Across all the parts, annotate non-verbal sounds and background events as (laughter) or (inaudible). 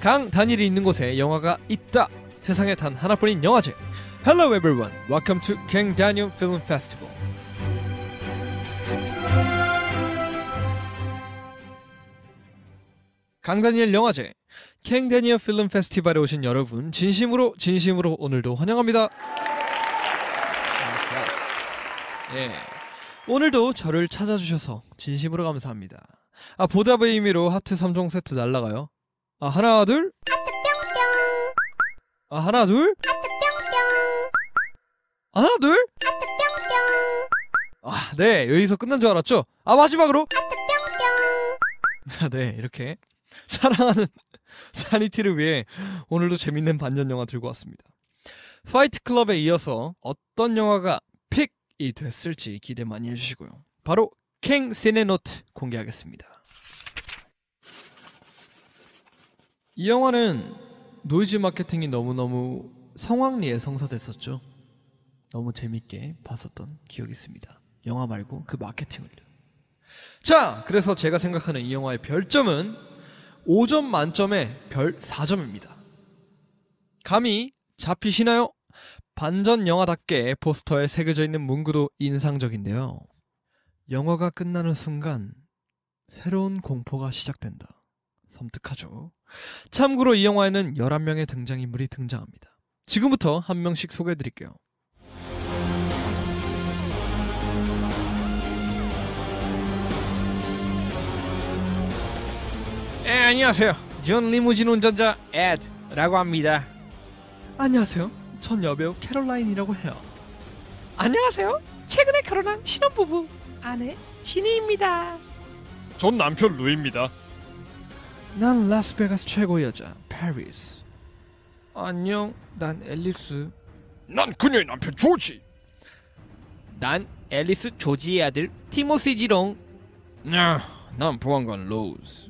강 단일이 있는 곳에 영화가 있다. 세상에 단 하나뿐인 영화제. Hello everyone. Welcome to Gang Daniel Film Festival. 강다니엘 영화제 캥데니어 필름 페스티벌에 오신 여러분 진심으로 진심으로 오늘도 환영합니다. 예. 오늘도 저를 찾아주셔서 진심으로 감사합니다. 아 보답의 의미로 하트 3종 세트 날라가요. 아 하나 둘 하트 뿅뿅 아 하나 둘 하트 뿅뿅 하나 둘 하트 뿅뿅 아네 여기서 끝난 줄 알았죠? 아 마지막으로 하트 뿅뿅 (laughs) 네 이렇게 사랑하는 (laughs) 사니티를 위해 오늘도 재밌는 반전 영화 들고 왔습니다 파이트 클럽에 이어서 어떤 영화가 픽이 됐을지 기대 많이 해주시고요 바로 캥 시네노트 공개하겠습니다 이 영화는 노이즈 마케팅이 너무너무 성황리에 성사됐었죠. 너무 재밌게 봤었던 기억이 있습니다. 영화 말고 그 마케팅을요. 자, 그래서 제가 생각하는 이 영화의 별점은 5점 만점에 별 4점입니다. 감히 잡히시나요? 반전 영화답게 포스터에 새겨져 있는 문구도 인상적인데요. 영화가 끝나는 순간 새로운 공포가 시작된다. 섬뜩하죠. 참고로 이 영화에는 11명의 등장인물이 등장합니다. 지금부터 한 명씩 소개해 드릴게요. 예, 안녕하세요. 존 리무진 운전자 에드라고 합니다. 안녕하세요. 전 여배우 캐롤라인이라고 해요. 안녕하세요. 최근에 결혼한 신혼부부 아내 진희입니다. 전 남편 루입니다. 난 라스베가스 최고 의 여자 페리스 안녕 난 앨리스 난 그녀의 남편 조지 난 앨리스 조지의 아들 티모시지롱 아, 난 보안관 로즈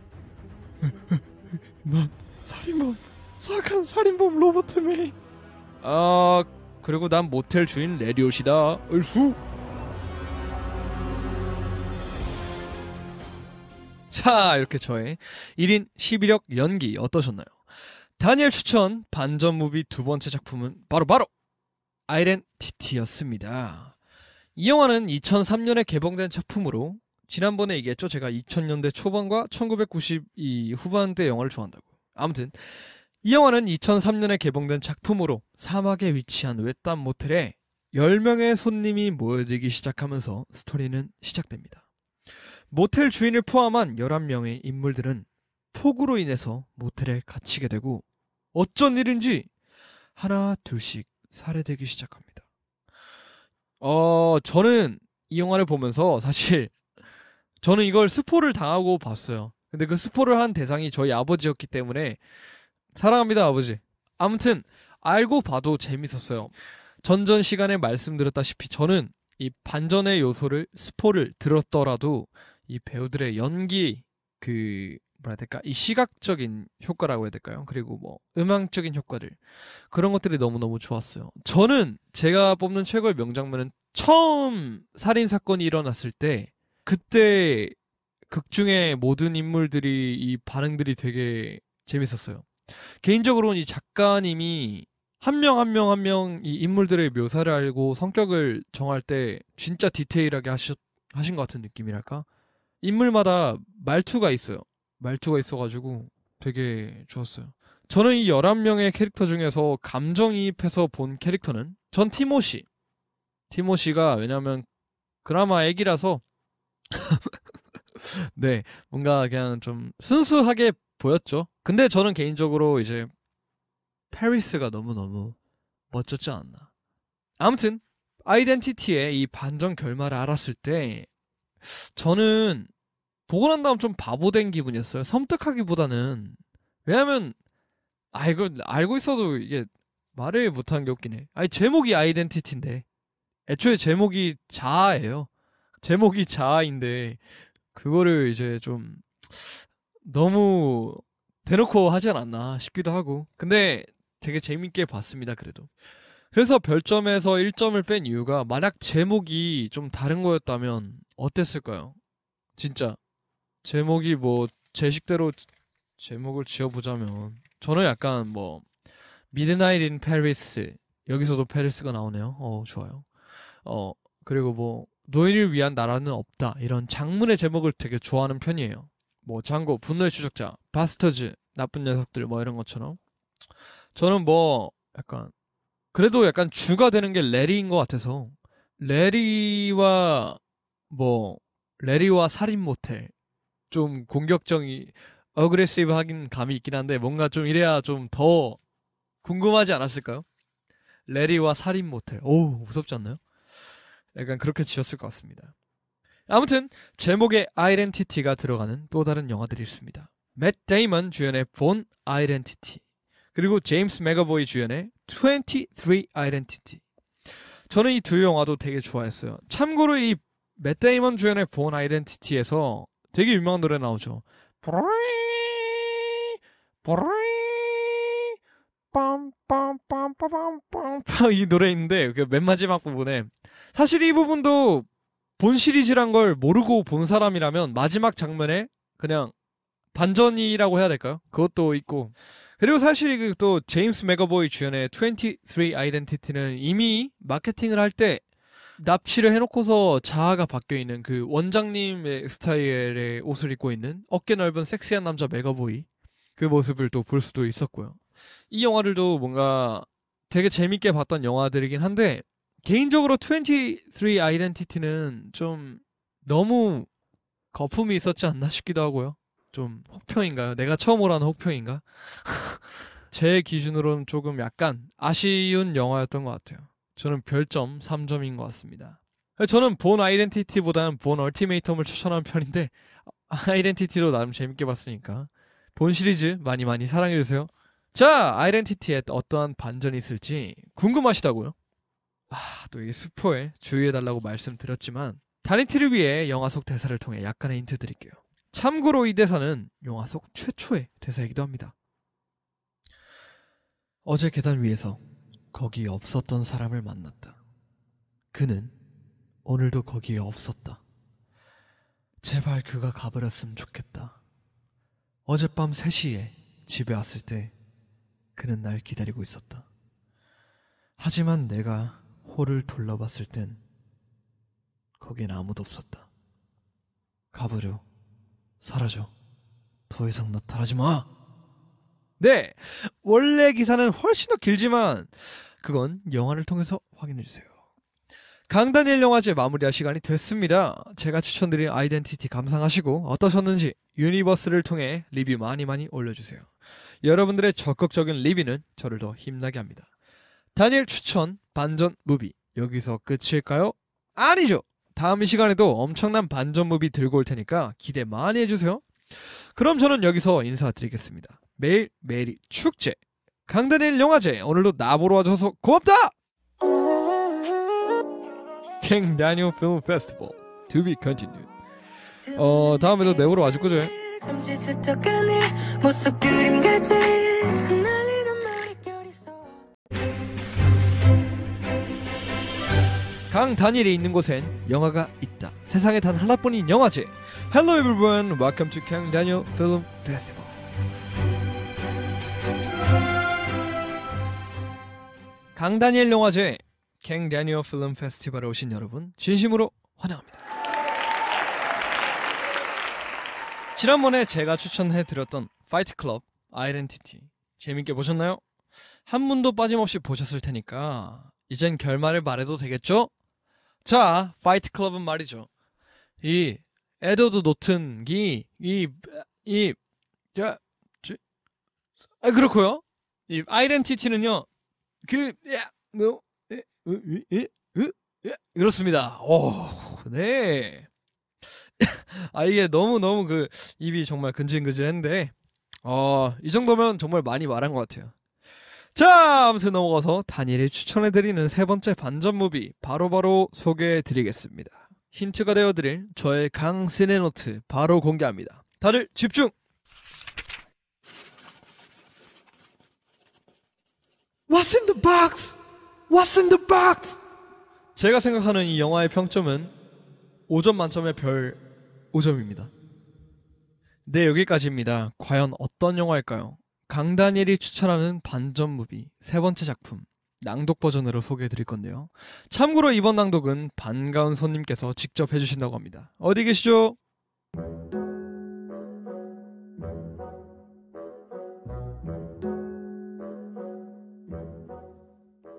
(laughs) 난 살인범 사악한 살인범 로버트 메인 아 그리고 난 모텔 주인 레리오시다 을수 자, 이렇게 저의 1인 11역 연기 어떠셨나요? 다니엘 추천 반전 무비 두 번째 작품은 바로바로 아이덴티티였습니다. 이 영화는 2003년에 개봉된 작품으로 지난번에 얘기했죠. 제가 2000년대 초반과 1 9 9 0 후반대 영화를 좋아한다고. 아무튼 이 영화는 2003년에 개봉된 작품으로 사막에 위치한 외딴 모텔에 10명의 손님이 모여들기 시작하면서 스토리는 시작됩니다. 모텔 주인을 포함한 11명의 인물들은 폭우로 인해서 모텔에 갇히게 되고 어쩐 일인지 하나 둘씩 살해되기 시작합니다. 어, 저는 이 영화를 보면서 사실 저는 이걸 스포를 당하고 봤어요. 근데 그 스포를 한 대상이 저희 아버지였기 때문에 사랑합니다, 아버지. 아무튼 알고 봐도 재밌었어요. 전전 시간에 말씀드렸다시피 저는 이 반전의 요소를 스포를 들었더라도 이 배우들의 연기 그 뭐라 해야 될까 이 시각적인 효과라고 해야 될까요? 그리고 뭐음악적인 효과들 그런 것들이 너무 너무 좋았어요. 저는 제가 뽑는 최고의 명장면은 처음 살인 사건이 일어났을 때 그때 극중의 모든 인물들이 이 반응들이 되게 재밌었어요. 개인적으로는 이 작가님이 한 명 한 명 한 명 이 인물들의 묘사를 알고 성격을 정할 때 진짜 디테일하게 하셨, 하신 것 같은 느낌이랄까? 인물마다 말투가 있어요. 말투가 있어가지고 되게 좋았어요. 저는 이 11명의 캐릭터 중에서 감정이입해서 본 캐릭터는 전 티모시. 티모시가 왜냐면 그라마 애기라서 (laughs) 네, 뭔가 그냥 좀 순수하게 보였죠. 근데 저는 개인적으로 이제 페리스가 너무너무 멋졌지 않나. 아무튼 아이덴티티의 이 반전 결말을 알았을 때 저는 보고 난 다음 좀 바보된 기분이었어요. 섬뜩하기보다는 왜냐면 아 이거 알고 있어도 이게 말을 못 한 게 없긴 해. 아니 제목이 아이덴티티인데 애초에 제목이 자아예요. 제목이 자아인데 그거를 이제 좀 너무 대놓고 하지 않았나 싶기도 하고 근데 되게 재밌게 봤습니다 그래도 그래서 별점에서 1점을 뺀 이유가 만약 제목이 좀 다른 거였다면 어땠을까요? 진짜 제목이 뭐제 식대로 제목을 지어보자면 저는 약간 뭐 미드나잇 인 페리스 여기서도 페리스가 나오네요. 어 좋아요. 어 그리고 뭐 노인을 위한 나라는 없다 이런 장문의 제목을 되게 좋아하는 편이에요. 뭐 장고 분노의 추적자 바스터즈 나쁜 녀석들 뭐 이런 것처럼 저는 뭐 약간 그래도 약간 주가 되는 게 레리인 것 같아서 레리와 뭐 레리와 살인 모텔 좀 공격적이 어그레시브 하긴 감이 있긴 한데 뭔가 좀 이래야 좀 더 궁금하지 않았을까요? 레리와 살인 모텔. 오, 무섭지 않나요? 약간 그렇게 지었을 것 같습니다. 아무튼 제목에 아이덴티티가 들어가는 또 다른 영화들이 있습니다. 맷 데이먼 주연의 본 아이덴티티 그리고 제임스 맥어보이 주연의 23 아이덴티티 저는 이 두 영화도 되게 좋아했어요. 참고로 이 맷 데이먼 주연의 본 아이덴티티에서 되게 유명한 노래 나오죠. 보리 보리 빰빰빰빰빰빰 이 노래 있데그맨 마지막 부분에 사실 이 부분도 본 시리즈란 걸 모르고 본 사람이라면 마지막 장면에 그냥 반전이라고 해야 될까요? 그것도 있고 그리고 사실 그 또 제임스 맥어보이 주연의 23 아이덴티티는 이미 마케팅을 할때 납치를 해놓고서 자아가 바뀌어 있는 그 원장님의 스타일의 옷을 입고 있는 어깨 넓은 섹시한 남자 메가보이 그 모습을 또 볼 수도 있었고요. 이 영화들도 뭔가 되게 재밌게 봤던 영화들이긴 한데 개인적으로 23 아이덴티티는 좀 너무 거품이 있었지 않나 싶기도 하고요. 좀 혹평인가요? 내가 처음으로 하는 혹평인가? (laughs) 제 기준으로는 조금 약간 아쉬운 영화였던 것 같아요. 저는 별점 3점인 것 같습니다. 저는 본 아이덴티티보다는 본 얼티메이텀을 추천한 편인데 아, 아이덴티티로 나름 재밌게 봤으니까 본 시리즈 많이 많이 사랑해주세요. 자, 아이덴티티에 어떠한 반전이 있을지 궁금하시다고요? 아, 또 이게 스포에 주의해달라고 말씀드렸지만 다니티를 위해 영화 속 대사를 통해 약간의 힌트 드릴게요. 참고로 이 대사는 영화 속 최초의 대사이기도 합니다. 어제 계단 위에서 거기 없었던 사람을 만났다. 그는 오늘도 거기에 없었다. 제발 그가 가버렸으면 좋겠다. 어젯밤 3시에 집에 왔을 때 그는 날 기다리고 있었다. 하지만 내가 홀을 둘러봤을 땐 거긴 아무도 없었다. 가버려. 사라져. 더 이상 나타나지 마! 네, 원래 기사는 훨씬 더 길지만 그건 영화를 통해서 확인해 주세요. 강다니 영화제 마무리할 시간이 됐습니다. 제가 추천드린 아이덴티티 감상하시고 어떠셨는지 유니버스를 통해 리뷰 많이 많이 올려주세요. 여러분들의 적극적인 리뷰는 저를 더 힘나게 합니다. 다니 추천 반전 무비 여기서 끝일까요? 아니죠. 다음 시간에도 엄청난 반전 무비 들고 올 테니까 기대 많이 해주세요. 그럼 저는 여기서 인사드리겠습니다. 매일매일이 축제 강다니엘 영화제 오늘도 나보러 와줘서 고맙다 킹 다니엘 필름 페스티벌 to be continued 어 다음에도 내보러 와줄 거죠 잠시 스쳐가니 모습 그림같이 흩날리는 이 있는 곳엔 영화가 있다. 세상에 단 하나뿐인 영화제. Hello everyone, welcome to Kang Daniel Film Festival. 강다니엘 영화제 갱레니어 필름 페스티벌에 오신 여러분 진심으로 환영합니다. 지난번에 제가 추천해드렸던 파이트 클럽 아이덴티티 재밌게 보셨나요? 한 분도 빠짐없이 보셨을 테니까 이젠 결말을 말해도 되겠죠? 자, 파이트 클럽은 말이죠. 이 에드워드 노튼기 이이야 아, 그렇고요. 이 아이덴티티는요. 그, 야, no, 예, 으, 으, 으, 에, 그렇습니다. 오, 네. (laughs) 아, 이게 너무너무 그 입이 정말 근질근질했는데, 어, 이 정도면 정말 많이 말한 것 같아요. 자, 아무튼 넘어가서 단일이 추천해드리는 세 번째 반전 무비 바로바로 소개해드리겠습니다. 힌트가 되어드릴 저의 강시네노트 바로 공개합니다. 다들 집중! What's in the box? What's in the box? 제가 생각하는 이 영화의 평점은 5점 만점에 별 5점입니다. 네, 여기까지입니다. 과연 어떤 영화일까요? 강다니엘이 추천하는 반전 무비 세 번째 작품 낭독 버전으로 소개해 드릴 건데요. 참고로 이번 낭독은 반가운 손님께서 직접 해주신다고 합니다. 어디 계시죠?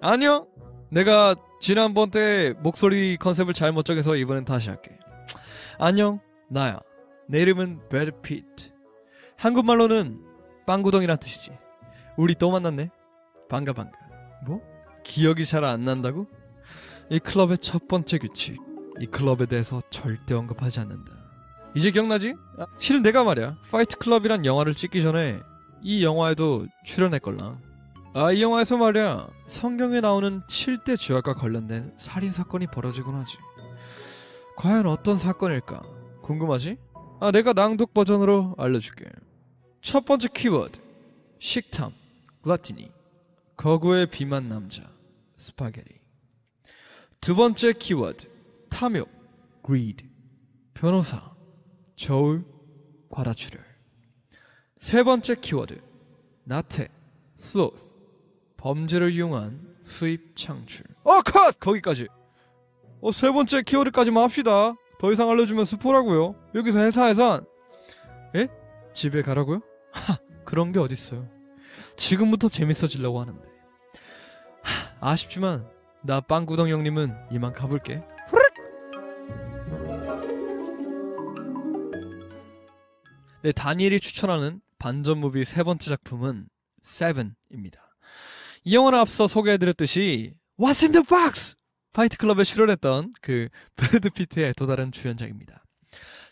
안녕. 내가 지난번 때 목소리 컨셉을 잘못 정해서 이번엔 다시 할게. 안녕. 나야. 내 이름은 브래드 피트. 한국말로는 빵구덩이란 뜻이지. 우리 또 만났네. 반가 반가. 뭐? 기억이 잘 안 난다고? 이 클럽의 첫 번째 규칙. 이 클럽에 대해서 절대 언급하지 않는다. 이제 기억나지? 아, 실은 내가 말이야. 파이트 클럽이란 영화를 찍기 전에 이 영화에도 출연했걸랑. 아, 이 영화에서 말이야 성경에 나오는 7대 죄악과 관련된 살인 사건이 벌어지곤 하지. 과연 어떤 사건일까? 궁금하지? 아, 내가 낭독 버전으로 알려줄게. 첫 번째 키워드 식탐, 글라티니, 거구의 비만 남자, 스파게티. 두 번째 키워드 탐욕, g r 드 변호사, 저울, 과다출혈. 세 번째 키워드 나태, s l o 범죄를 이용한 수입 창출. 어, 컷! 거기까지. 어, 세 번째 키워드까지만 합시다. 더 이상 알려주면 스포라고요. 여기서 회사에선 예? 집에 가라고요? 하, 그런 게 어딨어요. 지금부터 재밌어지려고 하는데. 하, 아쉽지만 나 빵구덩 형님은 이만 가볼게. 네, 다니엘이 추천하는 반전 무비 세 번째 작품은 세븐입니다. 이 영화는 앞서 소개해드렸듯이 What's in the Box? 파이트 클럽에 출연했던 그 브래드 피트의 또 다른 주연작입니다.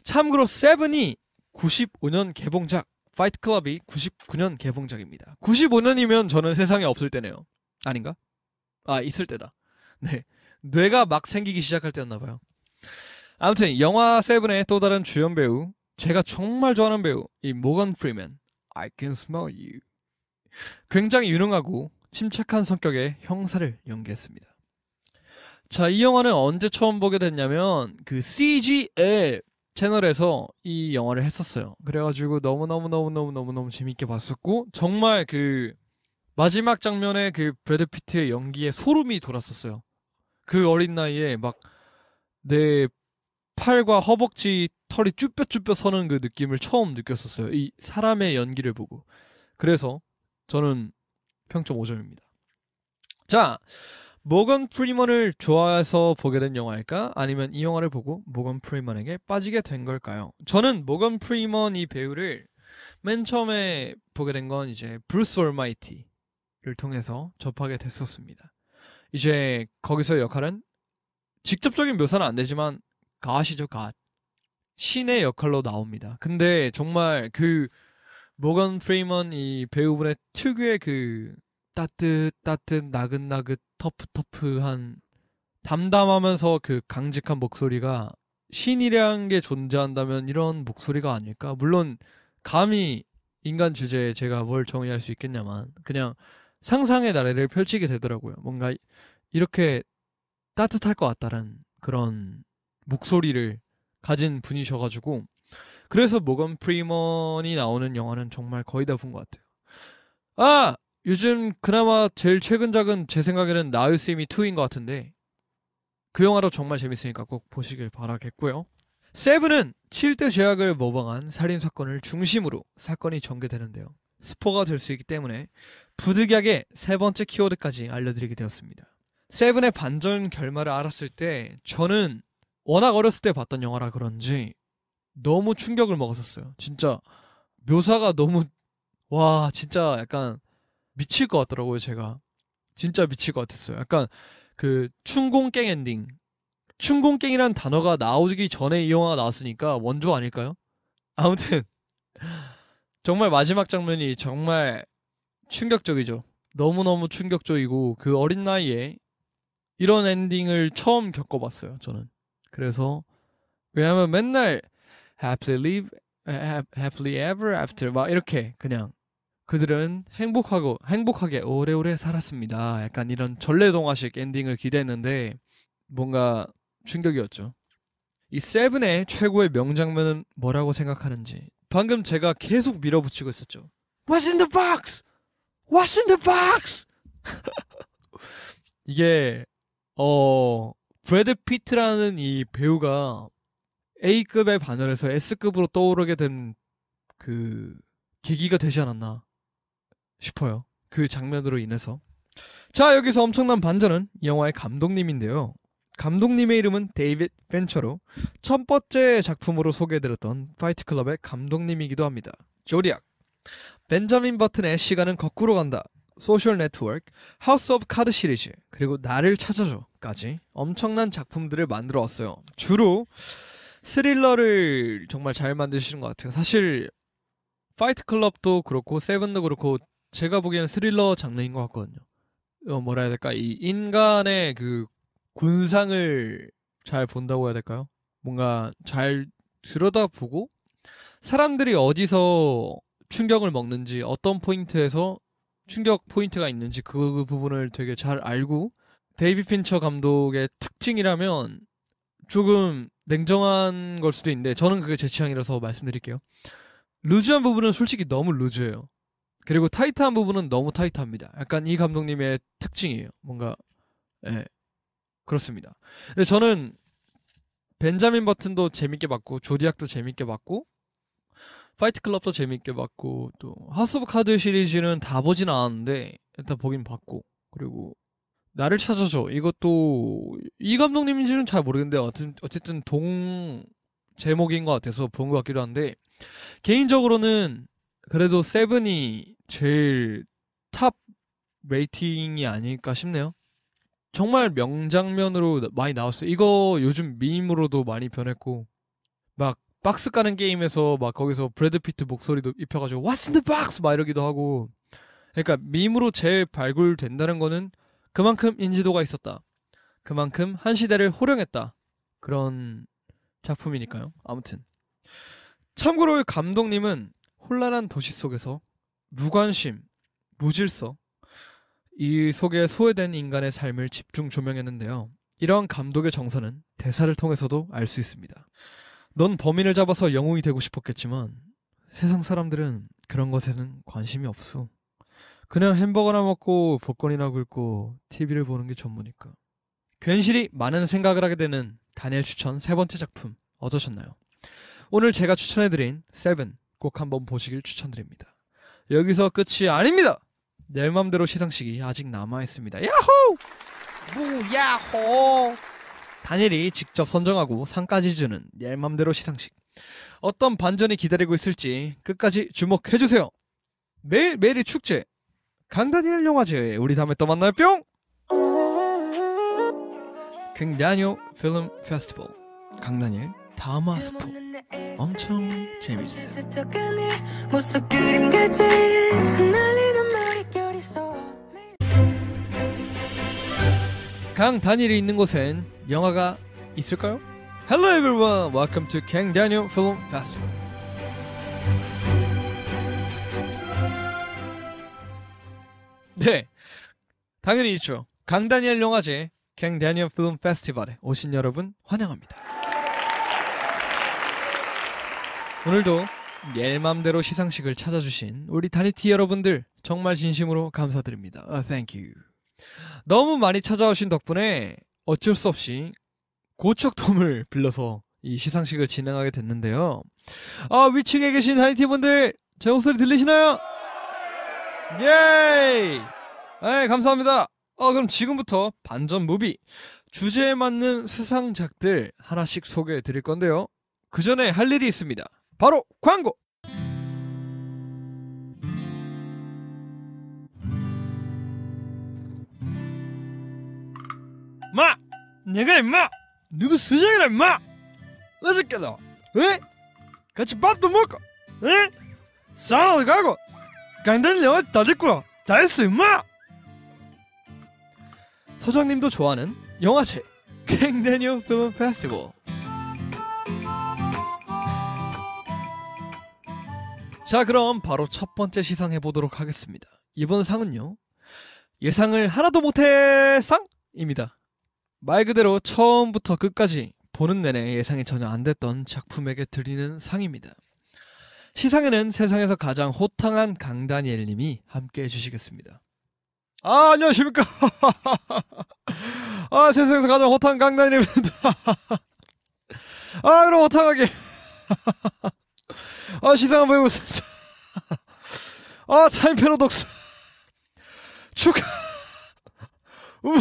참고로 세븐이 95년 개봉작, 파이트 클럽이 99년 개봉작입니다. 95년이면 저는 세상에 없을 때네요. 아닌가? 아, 있을 때다. 네. 뇌가 막 생기기 시작할 때였나봐요. 아무튼, 영화 세븐의 또 다른 주연 배우, 제가 정말 좋아하는 배우, 이 모건 프리맨. I can smell you. 굉장히 유능하고 침착한 성격의 형사를 연기했습니다. 자, 이 영화는 언제 처음 보게 됐냐면 그 CG의 채널에서 이 영화를 했었어요. 그래가지고 너무너무너무너무너무너무 재밌게 봤었고 정말 그 마지막 장면에 그 브래드 피트의 연기에 소름이 돌았었어요. 그 어린 나이에 막 내 팔과 허벅지 털이 쭈뼛쭈뼛 서는 그 느낌을 처음 느꼈었어요. 이 사람의 연기를 보고. 그래서 저는 평점 5점입니다. 자, 모건 프리먼을 좋아해서 보게 된 영화일까? 아니면 이 영화를 보고 모건 프리먼에게 빠지게 된 걸까요? 저는 모건 프리먼 이 배우를 맨 처음에 보게 된 건 이제 브루스 올마이티를 통해서 접하게 됐었습니다. 이제 거기서 역할은 직접적인 묘사는 안 되지만 가시죠 가 신의 역할로 나옵니다. 근데 정말 그 모건 프레이먼 이 배우분의 특유의 그 따뜻 따뜻 나긋나긋 터프 터프한 담담하면서 그 강직한 목소리가 신이란 게 존재한다면 이런 목소리가 아닐까? 물론 감히 인간 주제에 제가 뭘 정의할 수 있겠냐만 그냥 상상의 나래를 펼치게 되더라고요. 뭔가 이렇게 따뜻할 것 같다는 그런 목소리를 가진 분이셔가지고 그래서 모건 프리먼이 나오는 영화는 정말 거의 다 본 것 같아요. 아! 요즘 그나마 제일 최근작은 제 생각에는 나우스미 2인 것 같은데 그 영화도 정말 재밌으니까 꼭 보시길 바라겠고요. 세븐은 7대 죄악을 모방한 살인사건을 중심으로 사건이 전개되는데요. 스포가 될 수 있기 때문에 부득이하게 세 번째 키워드까지 알려드리게 되었습니다. 세븐의 반전 결말을 알았을 때 저는 워낙 어렸을 때 봤던 영화라 그런지 너무 충격을 먹었었어요. 진짜 묘사가 너무 와 진짜 약간 미칠 것 같더라고요 제가 진짜 미칠 것 같았어요. 약간 그 충공깽 엔딩 충공깽이란 단어가 나오기 전에 이 영화가 나왔으니까 원조 아닐까요? 아무튼 (laughs) 정말 마지막 장면이 정말 충격적이죠. 너무너무 충격적이고 그 어린 나이에 이런 엔딩을 처음 겪어봤어요 저는. 그래서 왜냐하면 맨날 happily eh, happily ever after 막 이렇게 그냥 그들은 행복하고 행복하게 오래오래 살았습니다. 약간 이런 전래동화식 엔딩을 기대했는데 뭔가 충격이었죠. 이 세븐의 최고의 명장면은 뭐라고 생각하는지 방금 제가 계속 밀어붙이고 있었죠. What's in the box? What's in the box? (laughs) 이게 어 브래드 피트라는 이 배우가 A급의 반열에서 S급으로 떠오르게 된 그 계기가 되지 않았나 싶어요. 그 장면으로 인해서. 자, 여기서 엄청난 반전은 영화의 감독님인데요. 감독님의 이름은 데이빗 벤처로 첫 번째 작품으로 소개해드렸던 파이트 클럽의 감독님이기도 합니다. 조리악, 벤자민 버튼의 시간은 거꾸로 간다, 소셜 네트워크, 하우스 오브 카드 시리즈, 그리고 나를 찾아줘까지 엄청난 작품들을 만들어 왔어요. 주로 스릴러를 정말 잘 만드시는 것 같아요. 사실 파이트 클럽도 그렇고 세븐도 그렇고 제가 보기에는 스릴러 장르인 것 같거든요. 어, 뭐라 해야 될까? 이 인간의 그 군상을 잘 본다고 해야 될까요? 뭔가 잘 들여다보고 사람들이 어디서 충격을 먹는지 어떤 포인트에서 충격 포인트가 있는지 그 부분을 되게 잘 알고 데이비 핀처 감독의 특징이라면 조금 냉정한 걸 수도 있는데 저는 그게 제 취향이라서 말씀드릴게요. 루즈한 부분은 솔직히 너무 루즈해요. 그리고 타이트한 부분은 너무 타이트합니다. 약간 이 감독님의 특징이에요. 뭔가 예. 그렇습니다. 근데 저는 벤자민 버튼도 재밌게 봤고 조디악도 재밌게 봤고 파이트 클럽도 재밌게 봤고 또 하우스 오브 카드 시리즈는 다 보진 않았는데 일단 보긴 봤고 그리고 나를 찾아줘. 이것도 이 감독님인지는 잘 모르겠는데 어쨌든 동 제목인 것 같아서 본 것 같기도 한데 개인적으로는 그래도 세븐이 제일 탑 레이팅이 아닐까 싶네요. 정말 명장면으로 많이 나왔어요. 이거 요즘 미임으로도 많이 변했고 막 박스 까는 게임에서 막 거기서 브래드 피트 목소리도 입혀가지고 왓슨드 박스 막 이러기도 하고 그러니까 밈으로 제일 발굴된다는 거는 그만큼 인지도가 있었다. 그만큼 한 시대를 호령했다. 그런 작품이니까요. 아무튼 참고로 감독님은 혼란한 도시 속에서 무관심, 무질서 이 속에 소외된 인간의 삶을 집중 조명했는데요. 이러한 감독의 정서는 대사를 통해서도 알 수 있습니다. 넌 범인을 잡아서 영웅이 되고 싶었겠지만 세상 사람들은 그런 것에는 관심이 없어. 그냥 햄버거나 먹고 복권이나 긁고 TV를 보는 게 전부니까. 괜시리 많은 생각을 하게 되는 다니엘 추천 세 번째 작품 어떠셨나요? 오늘 제가 추천해드린 세븐 꼭 한번 보시길 추천드립니다. 여기서 끝이 아닙니다. 내 맘대로 시상식이 아직 남아있습니다. 야호! 무 야호! 다니엘이 직접 선정하고 상까지 주는 내 맘대로 시상식. 어떤 반전이 기다리고 있을지 끝까지 주목해주세요. 매일매일이 축제, 강다니엘 영화제 우리 다음에 또 만나요 뿅 강다니엘 필름 페스티벌 강다니엘 다마스포 엄청 재밌어요 강다니엘이 있는 곳엔 영화가 있을까요? Hello everyone, welcome to Kang Daniel Film Festival. (laughs) 네, 당연히 있죠. 강다니엘 영화제 캥 다니엘 필름 페스티벌에 오신 여러분 환영합니다. 오늘도 옐맘대로 시상식을 찾아주신 우리 다니티 여러분들 정말 진심으로 감사드립니다. 아, thank you. 너무 많이 찾아오신 덕분에 어쩔 수 없이 고척돔을 빌려서 이 시상식을 진행하게 됐는데요. 아, 위층에 계신 다니티 분들 제 목소리 들리시나요? 예이! 네, 감사합니다. 어, 그럼 지금부터 반전 무비. 주제에 맞는 수상작들 하나씩 소개해 드릴 건데요. 그 전에 할 일이 있습니다. 바로 광고! 마! 내가 임마! 누구 수정이라 임마! 어저께도, 에? 같이 밥도 먹고, 에? 사우나 가고, 강단령을 다들꾸라 다했어 임마! 서장님도 좋아하는 영화제 갱데뉴 필름 페스티벌 자 그럼 바로 첫 번째 시상해 보도록 하겠습니다. 이번 상은요 예상을 하나도 못해 상입니다. 말 그대로 처음부터 끝까지 보는 내내 예상이 전혀 안 됐던 작품에게 드리는 상입니다. 시상에는 세상에서 가장 호탕한 강다니엘 님이 함께 해주시겠습니다. 아, 안녕하십니까. (laughs) 아, 세상에서 가장 호탕 강다니엘입니다. (laughs) 아, 그럼 호탕하게. (laughs) 아, 시상 한번 해보겠습니다. 아, 타임 패러독스. 축하. 음.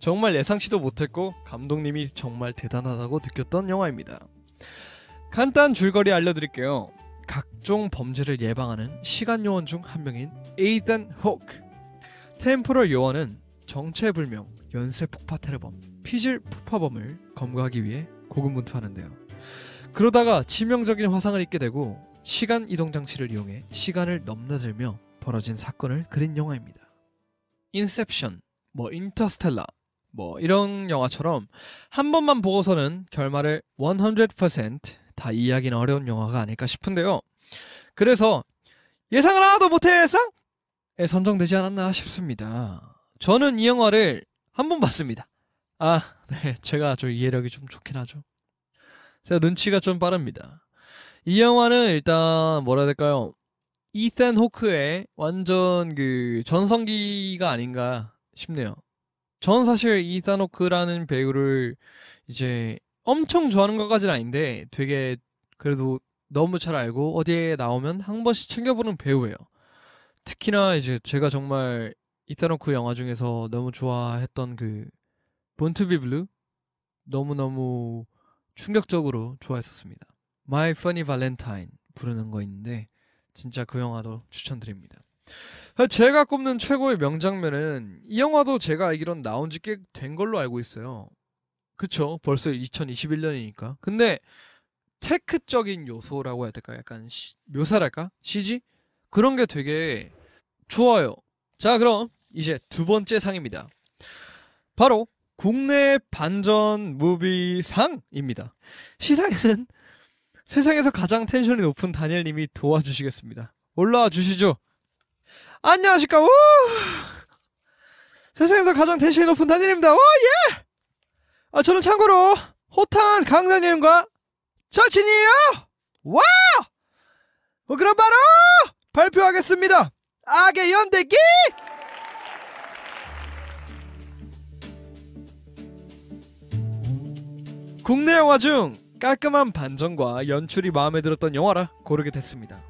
정말 예상치도 못했고 감독님이 정말 대단하다고 느꼈던 영화입니다. 간단 줄거리 알려드릴게요. 각종 범죄를 예방하는 시간 요원 중 한 명인 에이단 호크. 템포럴 요원은 정체불명, 연쇄 폭파 테러범, 피질 폭파범을 검거하기 위해 고군분투하는데요. 그러다가 치명적인 화상을 입게 되고 시간 이동 장치를 이용해 시간을 넘나들며 벌어진 사건을 그린 영화입니다. 인셉션, 뭐 인터스텔라, 뭐 이런 영화처럼 한 번만 보고서는 결말을 100%다 이해하기는 어려운 영화가 아닐까 싶은데요. 그래서 예상을 하나도 못해 예상에 선정되지 않았나 싶습니다. 저는 이 영화를 한 번 봤습니다. 아, 네. 제가 좀 이해력이 좀 좋긴 하죠. 제가 눈치가 좀 빠릅니다. 이 영화는 일단 뭐라 해야 될까요? 이센 호크의 완전 그 전성기가 아닌가 싶네요. 저는 사실 이사노크라는 배우를 이제 엄청 좋아하는 것까지는 아닌데 되게 그래도 너무 잘 알고 어디에 나오면 한 번씩 챙겨보는 배우예요. 특히나 이제 제가 정말 이타노크 영화 중에서 너무 좋아했던 그 본트비 블루 너무너무 충격적으로 좋아했었습니다. 마이 f u 발렌타인 부르는 거 있는데 진짜 그 영화도 추천드립니다. 아, 제가 꼽는 최고의 명장면은 이 영화도 제가 알기론 나온 지 꽤 된 걸로 알고 있어요. 그쵸? 벌써 2021년이니까. 근데 테크적인 요소라고 해야 될까? 약간 시, 묘사랄까? CG? 그런 게 되게 좋아요. 자, 그럼 이제 두 번째 상입니다. 바로 국내 반전 무비 상입니다. 시상에는 (laughs) 세상에서 가장 텐션이 높은 다니엘님이 도와주시겠습니다. 올라와 주시죠. 안녕하십니까. 우! 세상에서 가장 대신이 높은 단일입니다. 오, 예! 아, 저는 참고로 호탕한 강사님과 절친이에요! 와 어, 뭐 그럼 바로 발표하겠습니다. 악의 연대기! 국내 영화 중 깔끔한 반전과 연출이 마음에 들었던 영화라 고르게 됐습니다.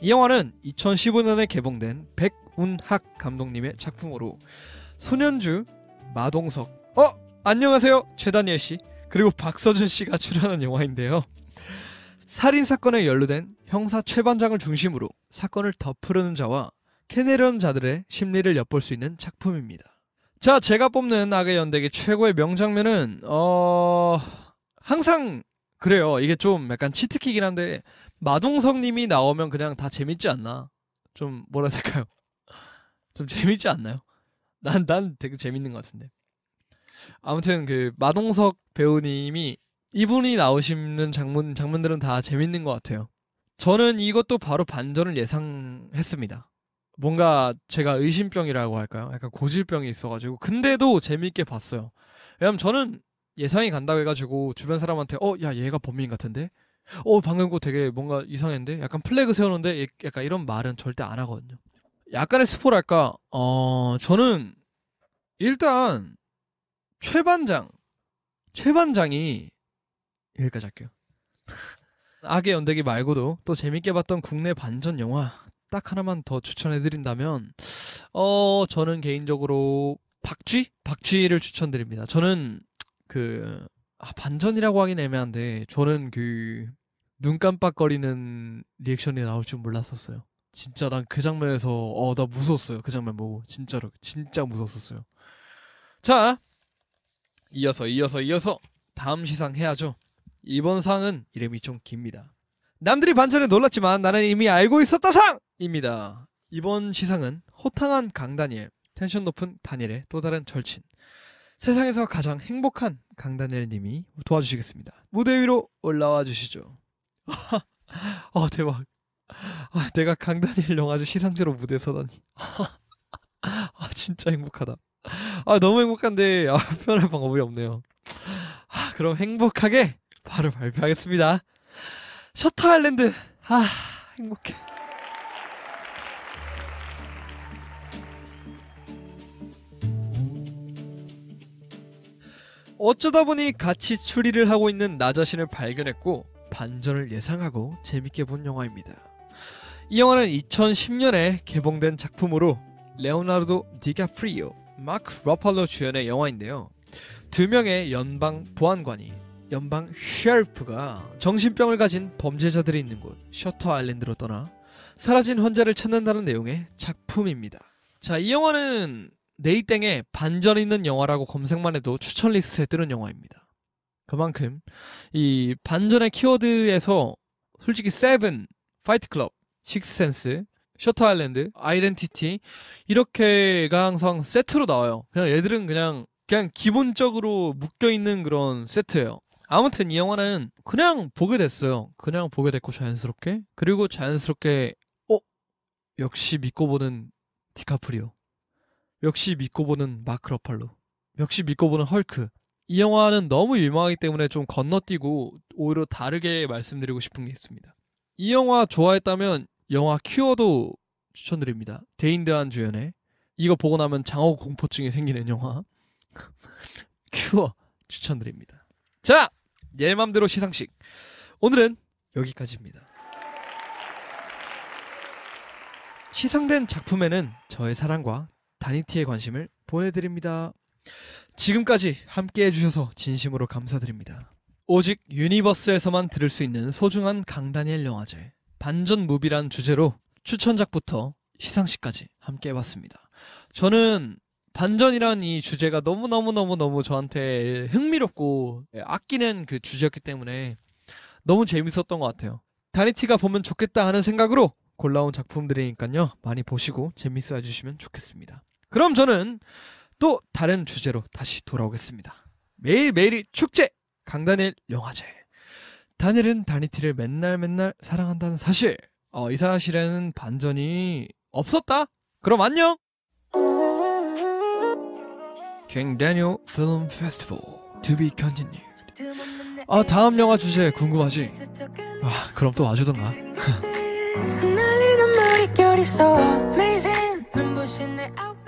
이 영화는 2015년에 개봉된 백운학 감독님의 작품으로 소년주 마동석, 어 안녕하세요 최다니엘 씨 그리고 박서준 씨가 출연한 영화인데요. 살인 사건에 연루된 형사 최반장을 중심으로 사건을 덮으려는 자와 캐내려는 자들의 심리를 엿볼 수 있는 작품입니다. 자, 제가 뽑는 악의 연대기 최고의 명장면은 어 항상 그래요. 이게 좀 약간 치트키긴 한데 마동석님이 나오면 그냥 다 재밌지 않나? 좀 뭐라 될까요? 좀 재밌지 않나요? 난 난 되게 재밌는 것 같은데. 아무튼 그 마동석 배우님이 이분이 나오시는 장문 장문들은다 재밌는 것 같아요. 저는 이것도 바로 반전을 예상했습니다. 뭔가 제가 의심병이라고 할까요? 약간 고질병이 있어가지고 근데도 재밌게 봤어요. 왜냐면 저는 예상이 간다고 해가지고 주변 사람한테 어 야 얘가 범인 같은데 어 방금 거 되게 뭔가 이상했는데 약간 플래그 세우는데 약간 이런 말은 절대 안 하거든요. 약간의 스포랄까 어 저는 일단 최반장 최반장이 여기까지 할게요. 악의 연대기 말고도 또 재밌게 봤던 국내 반전 영화 딱 하나만 더 추천해드린다면 어 저는 개인적으로 박쥐 박쥐를 추천드립니다. 저는 그 아, 반전이라고 하긴 애매한데 저는 그 눈 깜빡거리는 리액션이 나올 줄 몰랐었어요. 진짜 난 그 장면에서 어 나 무서웠어요. 그 장면 보고 진짜로 진짜 무서웠었어요. 자 이어서 이어서 이어서 다음 시상 해야죠. 이번 상은 이름이 좀 깁니다. 남들이 반전에 놀랐지만 나는 이미 알고 있었다 상입니다. 이번 시상은 호탕한 강다니엘, 텐션 높은 다니엘의 또 다른 절친, 세상에서 가장 행복한 강다니엘 님이 도와주시겠습니다. 무대 위로 올라와 주시죠. 아 (laughs) 대박. 아, 내가 강다니엘 영화제 시상제로 무대 서다니. (laughs) 아 진짜 행복하다. 아 너무 행복한데 아, 표현할 방법이 없네요. 아 그럼 행복하게 바로 발표하겠습니다. 셔터 아일랜드. 아 행복해. 어쩌다 보니 같이 추리를 하고 있는 나 자신을 발견했고 반전을 예상하고 재밌게 본 영화입니다. 이 영화는 2010년에 개봉된 작품으로 레오나르도 디카프리오, 마크 러팔로 주연의 영화인데요. 두 명의 연방 보안관이 연방 셰프가 정신병을 가진 범죄자들이 있는 곳 셔터 아일랜드로 떠나 사라진 환자를 찾는다는 내용의 작품입니다. 자, 이 영화는 네이땡의 반전 있는 영화라고 검색만 해도 추천 리스트에 뜨는 영화입니다. 그만큼 이 반전의 키워드에서 솔직히 세븐, 파이트 클럽, 식스센스, 셔터 아일랜드, 아이덴티티 이렇게가 항상 세트로 나와요. 그냥 얘들은 그냥 그냥 기본적으로 묶여 있는 그런 세트예요. 아무튼 이 영화는 그냥 보게 됐어요. 그냥 보게 됐고 자연스럽게 그리고 자연스럽게 어 역시 믿고 보는 디카프리오. 역시 믿고 보는 마크 러팔로 역시 믿고 보는 헐크 이 영화는 너무 유명하기 때문에 좀 건너뛰고 오히려 다르게 말씀드리고 싶은 게 있습니다 이 영화 좋아했다면 영화 큐어도 추천드립니다 데인드한 주연의 이거 보고 나면 장어 공포증이 생기는 영화 (laughs) 큐어 추천드립니다 자 옐맘대로 시상식 오늘은 여기까지입니다 시상된 작품에는 저의 사랑과 다니티의 관심을 보내드립니다. 지금까지 함께 해주셔서 진심으로 감사드립니다. 오직 유니버스에서만 들을 수 있는 소중한 강다니엘 영화제 반전 무비란 주제로 추천작부터 시상식까지 함께 해봤습니다. 저는 반전이란 이 주제가 너무너무너무너무 저한테 흥미롭고 아끼는 그 주제였기 때문에 너무 재밌었던 것 같아요. 다니티가 보면 좋겠다 하는 생각으로 골라온 작품들이니까요. 많이 보시고 재밌어 해주시면 좋겠습니다. 그럼 저는 또 다른 주제로 다시 돌아오겠습니다. 매일매일이 축제! 강다니 영화제. 다니엘은 다니티를 맨날 맨날 사랑한다는 사실. 어, 이 사실에는 반전이 없었다? 그럼 안녕! 킹 다니엘 필름 페스티벌 to be continued. 아, 다음 영화 주제 궁금하지? 아, 그럼 또 와주던가. (laughs)